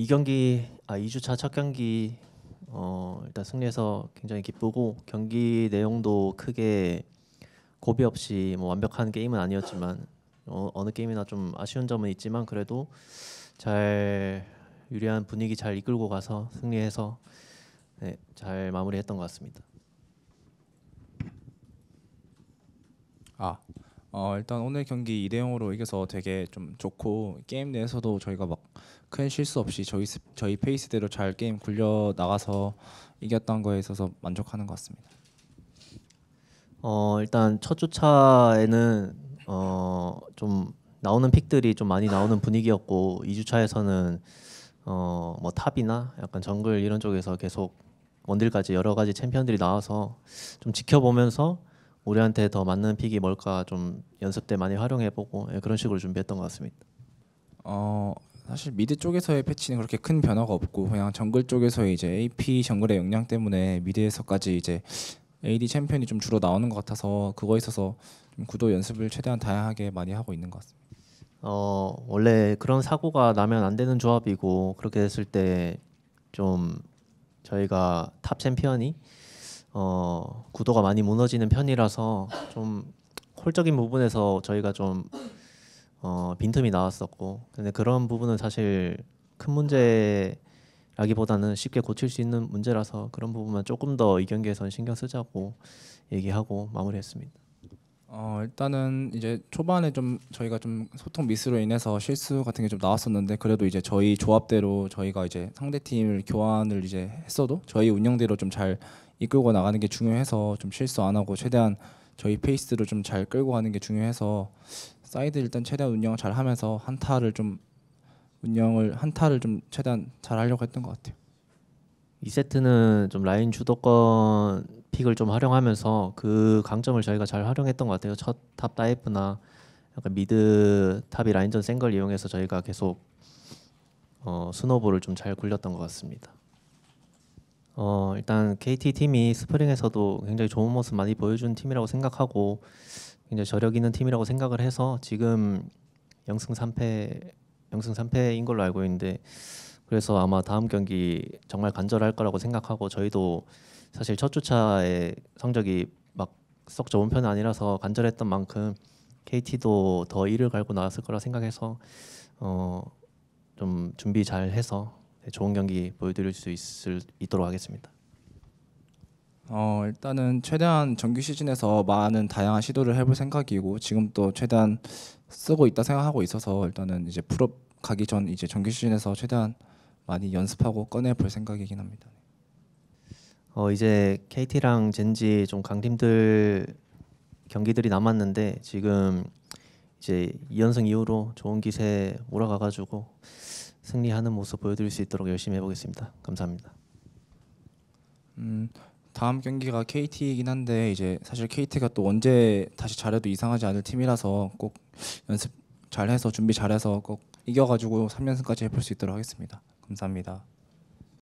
이 경기 아 2주차 첫 경기 어, 일단 승리해서 굉장히 기쁘고 경기 내용도 크게 고비 없이 뭐 완벽한 게임은 아니었지만 어, 어느 게임이나 좀 아쉬운 점은 있지만 그래도 잘 유리한 분위기 잘 이끌고 가서 승리해서 네, 잘 마무리했던 것 같습니다. 아 어, 일단 오늘 경기 2대 0으로 이겨서 되게 좀 좋고 게임 내에서도 저희가 막 큰 실수 없이 저희 저희 페이스대로 잘 게임 굴려 나가서 이겼던 거에 있어서 만족하는 것 같습니다. 어 일단 첫 주차에는 어 좀 나오는 픽들이 좀 많이 나오는 분위기였고 2주차에서는 어 뭐 탑이나 약간 정글 이런 쪽에서 계속 원딜까지 여러 가지 챔피언들이 나와서 좀 지켜보면서 우리한테 더 맞는 픽이 뭘까 좀 연습 때 많이 활용해보고 예, 그런 식으로 준비했던 것 같습니다. 어 사실 미드 쪽에서의 패치는 그렇게 큰 변화가 없고 그냥 정글 쪽에서 이제 AP 정글의 역량 때문에 미드에서까지 이제 AD 챔피언이 좀 주로 나오는 것 같아서 그거 있어서 좀 구도 연습을 최대한 다양하게 많이 하고 있는 것 같습니다. 어 원래 그런 사고가 나면 안 되는 조합이고 그렇게 됐을 때 좀 저희가 탑 챔피언이 어, 구도가 많이 무너지는 편이라서 좀 홀적인 부분에서 저희가 좀 어, 빈틈이 나왔었고 근데 그런 부분은 사실 큰 문제라기보다는 쉽게 고칠 수 있는 문제라서 그런 부분만 조금 더 이경계에선 신경 쓰자고 얘기하고 마무리했습니다. 어 일단은 이제 초반에 좀 저희가 좀 소통 미스로 인해서 실수 같은 게 좀 나왔었는데 그래도 이제 저희 조합대로 저희가 이제 상대 팀을 교환을 이제 했어도 저희 운영대로 좀잘 이끌고 나가는 게 중요해서 좀 실수 안 하고 최대한 저희 페이스를 좀잘 끌고 가는 게 중요해서 사이드 일단 최대한 운영을 잘 하면서 한타를 좀 운영을 한타를 좀 최대한 잘 하려고 했던 것 같아요. 이 세트는 좀 라인 주도권 픽을 좀 활용하면서 그 강점을 저희가 잘 활용했던 것 같아요. 첫 탑 다이프나 약간 미드 탑이 라인전 센 걸 이용해서 저희가 계속 어, 스노볼을 좀 잘 굴렸던 것 같습니다. 어, 일단 KT 팀이 스프링에서도 굉장히 좋은 모습 많이 보여준 팀이라고 생각하고 굉장히 저력 있는 팀이라고 생각을 해서 지금 영승 3패 영승 3패인 걸로 알고 있는데 그래서 아마 다음 경기 정말 간절할 거라고 생각하고 저희도 사실 첫주차의 성적이 막 썩 좋은 편은 아니라서 간절했던 만큼 KT도 더 이를 갈고 나왔을 거라 생각해서 어, 좀 준비 잘 해서 네, 좋은 경기 보여드릴 수 있을 있도록 하겠습니다. 어 일단은 최대한 정규 시즌에서 많은 다양한 시도를 해볼 생각이고 지금 또 최대한 쓰고 있다 생각하고 있어서 일단은 이제 프로 가기 전 이제 정규 시즌에서 최대한 많이 연습하고 꺼내볼 생각이긴 합니다. 어 이제 KT랑 젠지 좀 강팀들 경기들이 남았는데 지금 이제 2연승 이후로 좋은 기세 몰아가가지고 승리하는 모습 보여드릴 수 있도록 열심히 해보겠습니다. 감사합니다. 음, 다음 경기가 KT이긴 한데 이제 사실 KT가 또 언제 다시 잘해도 이상하지 않을 팀이라서 꼭 연습 잘해서 준비 잘해서 꼭 이겨가지고 3연승까지 해볼 수 있도록 하겠습니다. 감사합니다.